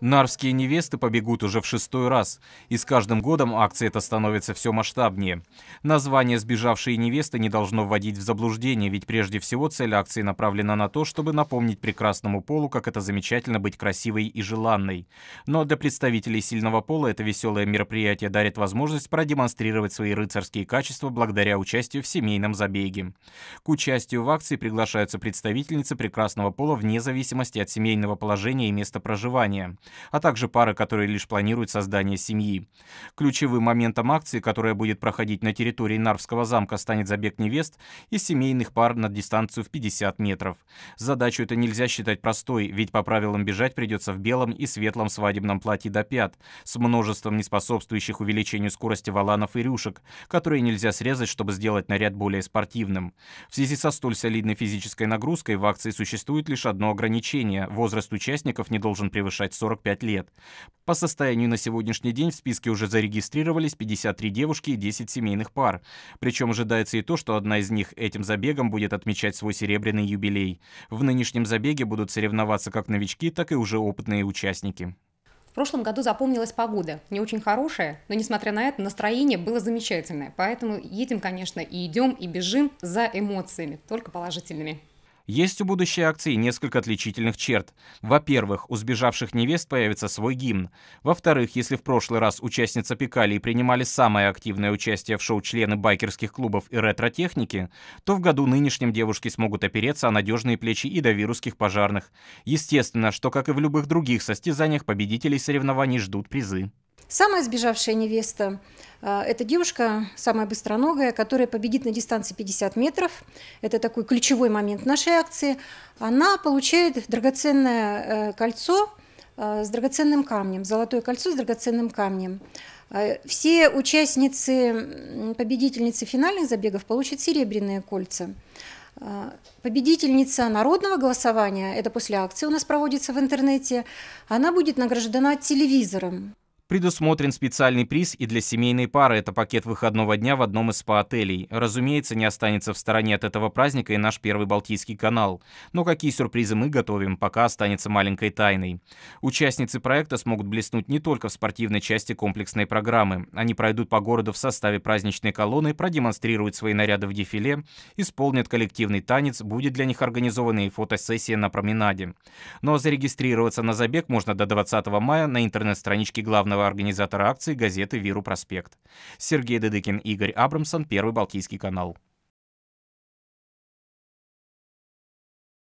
Нарвские невесты побегут уже в шестой раз, и с каждым годом акция эта становится все масштабнее. Название «Сбежавшие невесты» не должно вводить в заблуждение, ведь прежде всего цель акции направлена на то, чтобы напомнить прекрасному полу, как это замечательно быть красивой и желанной. Но для представителей сильного пола это веселое мероприятие дарит возможность продемонстрировать свои рыцарские качества благодаря участию в семейном забеге. К участию в акции приглашаются представительницы прекрасного пола вне зависимости от семейного положения и места проживания предложения, а также пары, которые лишь планируют создание семьи. Ключевым моментом акции, которая будет проходить на территории Нарвского замка, станет забег невест и семейных пар на дистанцию в 50 метров. Задачу это нельзя считать простой, ведь по правилам бежать придется в белом и светлом свадебном платье до пят, с множеством неспособствующих увеличению скорости валанов и рюшек, которые нельзя срезать, чтобы сделать наряд более спортивным. В связи со столь солидной физической нагрузкой в акции существует лишь одно ограничение – возраст участников не должен превышать 45-45 лет. По состоянию на сегодняшний день в списке уже зарегистрировались 53 девушки и 10 семейных пар. Причем ожидается и то, что одна из них этим забегом будет отмечать свой серебряный юбилей. В нынешнем забеге будут соревноваться как новички, так и уже опытные участники. В прошлом году запомнилась погода, не очень хорошая, но, несмотря на это, настроение было замечательное. Поэтому едем, конечно, и идем, и бежим за эмоциями, только положительными. Есть у будущей акции несколько отличительных черт. Во-первых, у сбежавших невест появится свой гимн. Во-вторых, если в прошлый раз участницы и принимали самое активное участие в шоу члены байкерских клубов и ретро-техники, то в году нынешним девушки смогут опереться о надежные плечи и довирусских пожарных. Естественно, что, как и в любых других состязаниях, победителей соревнований ждут призы. Самая сбежавшая невеста э, – это девушка, самая быстроногая, которая победит на дистанции 50 метров. Это такой ключевой момент нашей акции. Она получает драгоценное э, кольцо э, с драгоценным камнем, золотое кольцо с драгоценным камнем. Все участницы, победительницы финальных забегов получат серебряные кольца. Победительница народного голосования, это после акции у нас проводится в интернете, она будет награждена телевизором. Предусмотрен специальный приз и для семейной пары. Это пакет выходного дня в одном из спа-отелей. Разумеется, не останется в стороне от этого праздника и наш первый Балтийский канал. Но какие сюрпризы мы готовим, пока останется маленькой тайной. Участницы проекта смогут блеснуть не только в спортивной части комплексной программы. Они пройдут по городу в составе праздничной колонны, продемонстрируют свои наряды в дефиле, исполнят коллективный танец, будет для них организована и фотосессия на променаде. Но ну а зарегистрироваться на забег можно до 20 мая на интернет-страничке главного глава организатора акции газеты «Виру Проспект». Сергей Дедыкин, Игорь Абрамсон, Первый Балтийский канал.